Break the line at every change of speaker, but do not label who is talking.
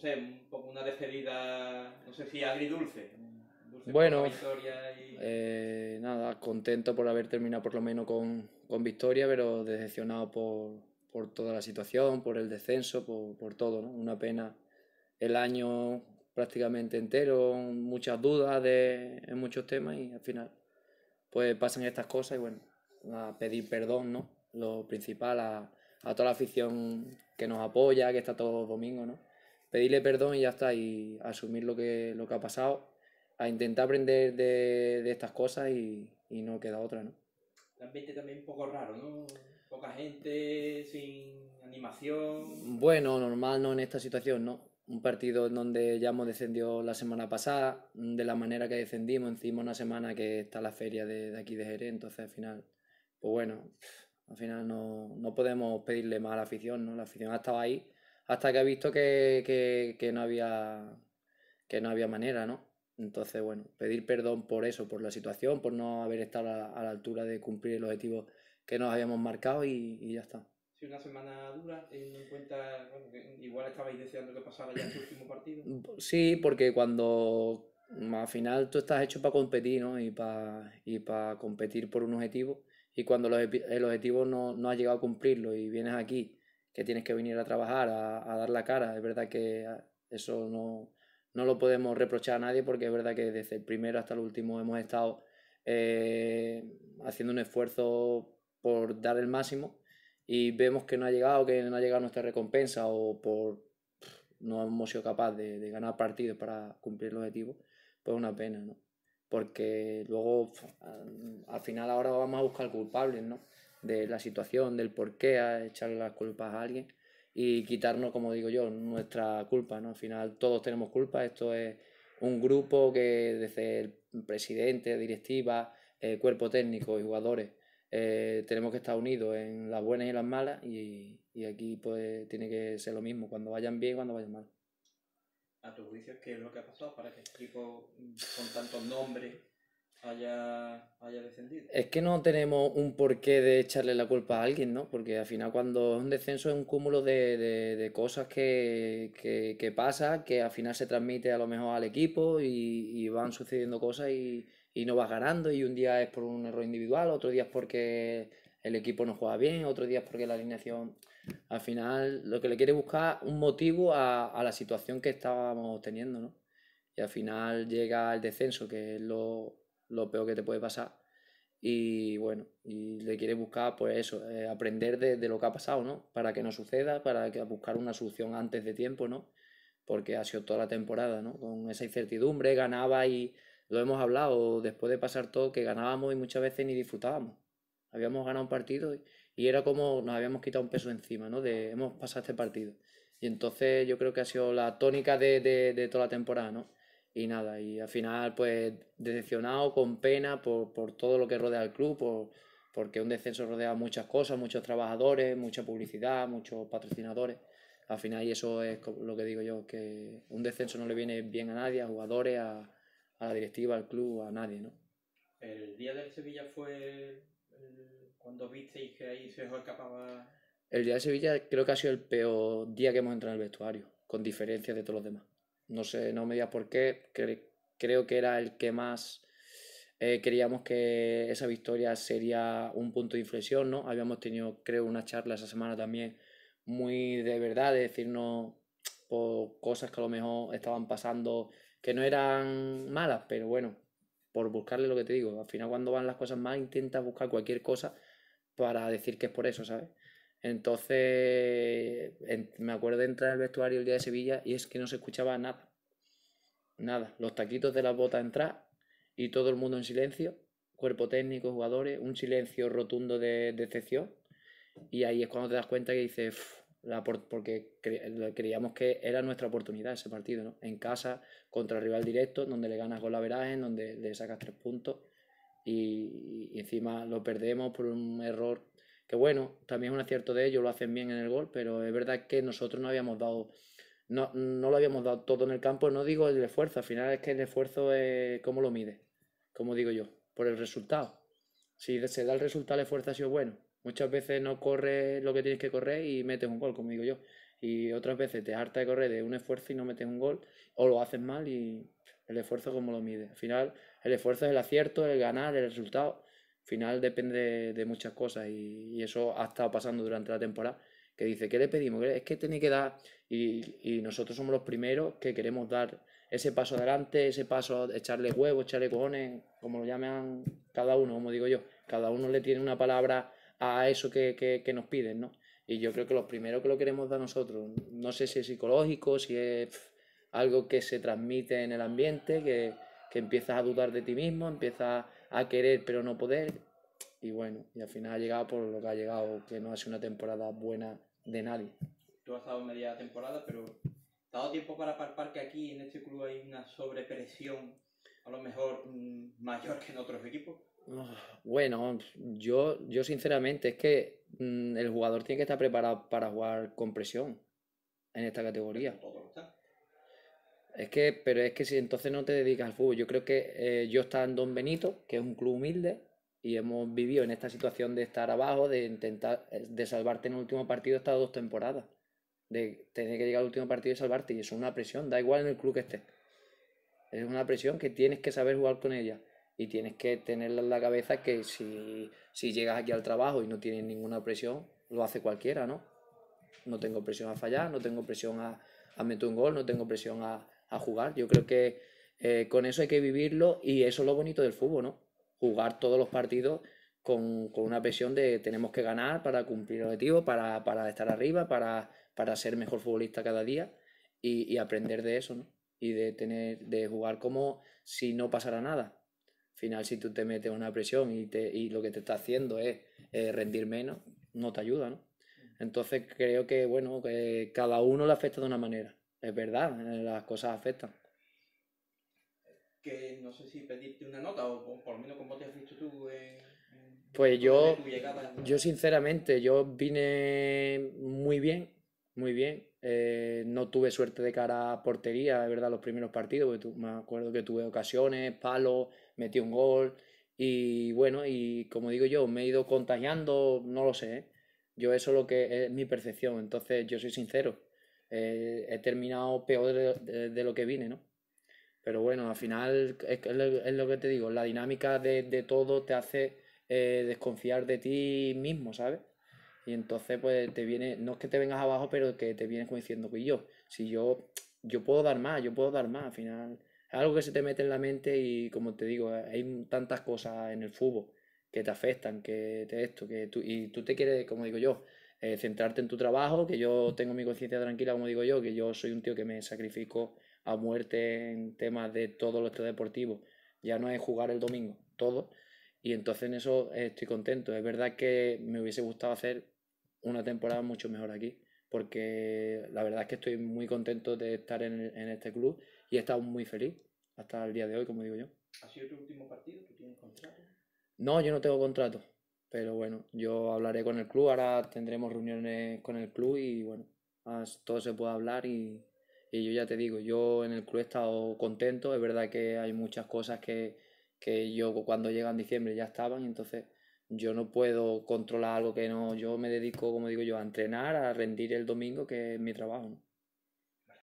sé, un poco una despedida, no sé si agridulce. Dulce bueno, eh, nada, contento por haber terminado por lo menos con, con victoria, pero decepcionado por, por, toda la situación, por el descenso, por, por todo, ¿no? Una pena el año prácticamente entero, muchas dudas de, en muchos temas y al final pues pasan estas cosas y bueno, a pedir perdón, ¿no? Lo principal a, a toda la afición que nos apoya, que está todos los domingos, ¿no? pedirle perdón y ya está, y asumir lo que, lo que ha pasado, a intentar aprender de, de estas cosas y, y, no queda otra, ¿no? El ambiente también un poco raro, ¿no? Poca gente, sin animación. Bueno, normal no en esta situación, ¿no? Un partido en donde ya hemos descendido la semana pasada, de la manera que descendimos, encima una semana que está la feria de, de aquí de Jerez, entonces al final, pues bueno, al final no, no podemos pedirle más a la afición, ¿no? La afición ha estado ahí hasta que ha visto que, no había que no había manera, ¿no? Entonces, bueno, pedir perdón por eso, por la situación, por no haber estado a, la altura de cumplir el objetivo que nos habíamos marcado y, ya está. Sí, una semana dura, en cuenta, bueno, igual estabais deseando que pasara ya tu último partido. Sí, porque cuando al final tú estás hecho para competir, ¿no? Y para, y competir por un objetivo. Y cuando el objetivo no, no has llegado a cumplirlo y vienes aquí que tienes que venir a trabajar, a, dar la cara. Es verdad que ah, eso no, no, lo podemos reprochar a nadie porque es verdad que desde el primero hasta el último hemos estado eh, haciendo un esfuerzo por dar el máximo y vemos que no ha llegado, que no ha llegado nuestra recompensa o por no hemos sido capaces de, de, ganar partidos para cumplir el objetivo, pues una pena, ¿no? Porque luego al final ahora vamos a buscar culpables, ¿no? de la situación, del por qué, a echarle las culpas a alguien y quitarnos, como digo yo, nuestra culpa, ¿no? Al final todos tenemos culpa, esto es un grupo que desde el presidente, directiva, eh, cuerpo técnico y jugadores eh, tenemos que estar unidos en las buenas y las malas y, y, aquí pues tiene que ser lo mismo, cuando vayan bien y cuando vayan mal. ¿A tu juicio qué es lo que ha pasado para que explico este con tantos nombres haya, descendido. Es que no tenemos un porqué de echarle la culpa a alguien, ¿no? Porque al final cuando es un descenso es un cúmulo de, cosas que, que, que, pasa, que al final se transmite a lo mejor al equipo y, van sucediendo cosas y, no vas ganando y un día es por un error individual, otro día es porque el equipo no juega bien, otro día es porque la alineación... Al final lo que le quiere buscar un motivo a, a la situación que estábamos teniendo, ¿no? Y al final llega el descenso, que es lo, lo peor que te puede pasar. Y bueno, y le quiere buscar, pues eso, eh, aprender de, lo que ha pasado, ¿no? Para que no suceda, para buscar una solución antes de tiempo, ¿no? Porque ha sido toda la temporada, ¿no? Con esa incertidumbre, ganaba y lo hemos hablado después de pasar todo, que ganábamos y muchas veces ni disfrutábamos. Habíamos ganado un partido y, era como nos habíamos quitado un peso encima, ¿no? De hemos pasado este partido. Y entonces yo creo que ha sido la tónica de, de toda la temporada, ¿no? y nada, y al final pues decepcionado, con pena por, todo lo que rodea al club, porque un descenso rodea muchas cosas, muchos trabajadores, mucha publicidad, muchos patrocinadores. Al final, y eso es lo que digo yo, que un descenso no le viene bien a nadie, a jugadores, a, la directiva, al club, a nadie, ¿no? El día del Sevilla fue cuando visteis que ahí se os escapaba... El día de Sevilla creo que ha sido el peor día que hemos entrado en el vestuario, con diferencia de todos los demás. No sé, no me digas por qué. creo que era el que más eh, queríamos que esa victoria sería un punto de inflexión, ¿no? Habíamos tenido, creo, una charla esa semana también muy de verdad, de decirnos por cosas que a lo mejor estaban pasando que no eran malas, pero bueno, por buscarle lo que te digo. Al final, cuando van las cosas mal, intenta buscar cualquier cosa para decir que es por eso, ¿sabes? Entonces, me acuerdo de entrar al vestuario el día de Sevilla y es que no se escuchaba nada. Nada. Los taquitos de las botas entrar y todo el mundo en silencio. Cuerpo técnico, jugadores, un silencio rotundo de decepción. Y ahí es cuando te das cuenta que dices, porque creíamos que era nuestra oportunidad ese partido, ¿no? En casa, contra el rival directo, donde le ganas con la en donde le sacas tres puntos. y, encima lo perdemos por un error que bueno, también es un acierto de ellos, lo hacen bien en el gol, pero es verdad que nosotros no habíamos dado, no, no lo habíamos dado todo en el campo, no digo el esfuerzo, al final es que el esfuerzo es cómo lo mide, como digo yo, por el resultado. Si se da el resultado, el esfuerzo ha sido bueno. Muchas veces no corres lo que tienes que correr y metes un gol, como digo yo. Y otras veces te harta de correr de un esfuerzo y no metes un gol, o lo haces mal y el esfuerzo como lo mide. Al final, el esfuerzo es el acierto, el ganar, el resultado final depende de, muchas cosas y, eso ha estado pasando durante la temporada. Que dice, ¿qué le pedimos? Es que tiene que dar, y, nosotros somos los primeros que queremos dar ese paso adelante, ese paso, echarle huevos, echarle cojones, como lo llaman cada uno, como digo yo. Cada uno le tiene una palabra a eso que, nos piden, ¿no? Y yo creo que los primeros que lo queremos dar nosotros, no sé si es psicológico, si es algo que se transmite en el ambiente, que, que empiezas a dudar de ti mismo, empiezas a querer pero no poder. Y bueno, y al final ha llegado por lo que ha llegado, que no ha sido una temporada buena de nadie. Tú has estado media temporada, pero todo tiempo para palpar que aquí en este club hay una sobrepresión, a lo mejor mm, mayor que en otros equipos? Ah, bueno, yo, yo sinceramente es que mm, el jugador tiene que estar preparado para jugar con presión en esta categoría. Es que, pero es que si entonces no te dedicas al fútbol, yo creo que eh, yo estaba en Don Benito, que es un club humilde, y hemos vivido en esta situación de estar abajo, de intentar, eh, de salvarte en el último partido estas dos temporadas, de tener que llegar al último partido y salvarte, y es una presión, da igual en el club que estés. Es una presión que tienes que saber jugar con ella y tienes que tenerla en la cabeza que si, llegas aquí al trabajo y no tienes ninguna presión, lo hace cualquiera, ¿no? No tengo presión a fallar, no tengo presión a meter un gol, no tengo presión a, a jugar. Yo creo que eh, con eso hay que vivirlo y eso es lo bonito del fútbol, ¿no? Jugar todos los partidos con, una presión de tenemos que ganar para cumplir objetivos, para, para estar arriba, para, ser mejor futbolista cada día y, aprender de eso, ¿no? Y de, tener, de jugar como si no pasara nada. Al final, si tú te metes una presión y, te, y lo que te está haciendo es eh, rendir menos, no te ayuda, ¿no? Entonces creo que, bueno, que cada uno lo afecta de una manera. Es verdad, eh, las cosas afectan. Que no sé si pedirte una nota o por lo menos cómo te has visto tú. En, pues yo, yo sinceramente, yo vine muy bien, muy bien. Eh, no tuve suerte de cara a portería, es verdad, los primeros partidos, porque me acuerdo que tuve ocasiones, palos, metí un gol. Y bueno, y como digo yo, me he ido contagiando, no lo sé. ¿eh? Yo eso es lo que es mi percepción, entonces yo soy sincero. Eh, he terminado peor de, lo que vine, ¿no? Pero bueno, al final es, lo, que te digo, la dinámica de, todo te hace eh, desconfiar de ti mismo, ¿sabes? Y entonces pues te viene, no es que te vengas abajo, pero que te vienes como diciendo que pues, yo, si yo, yo puedo dar más, yo puedo dar más, al final es algo que se te mete en la mente y como te digo, hay tantas cosas en el fútbol que te afectan, que te esto, que tú, y tú te quieres, como digo yo, eh, centrarte en tu trabajo, que yo tengo mi conciencia tranquila, como digo yo, que yo soy un tío que me sacrifico a muerte en temas de todo lo deportivo Ya no es jugar el domingo, todo. Y entonces en eso eh, estoy contento. Es verdad que me hubiese gustado hacer una temporada mucho mejor aquí, porque la verdad es que estoy muy contento de estar en, en este club y he estado muy feliz hasta el día de hoy, como digo yo. ¿Ha sido tu último partido? ¿Tú tienes contrato? No, yo no tengo contrato. Pero bueno, yo hablaré con el club, ahora tendremos reuniones con el club y bueno, todo se puede hablar y, yo ya te digo, yo en el club he estado contento, es verdad que hay muchas cosas que, que yo cuando llega en diciembre ya estaban, y entonces yo no puedo controlar algo que no, yo me dedico, como digo yo, a entrenar, a rendir el domingo, que es mi trabajo.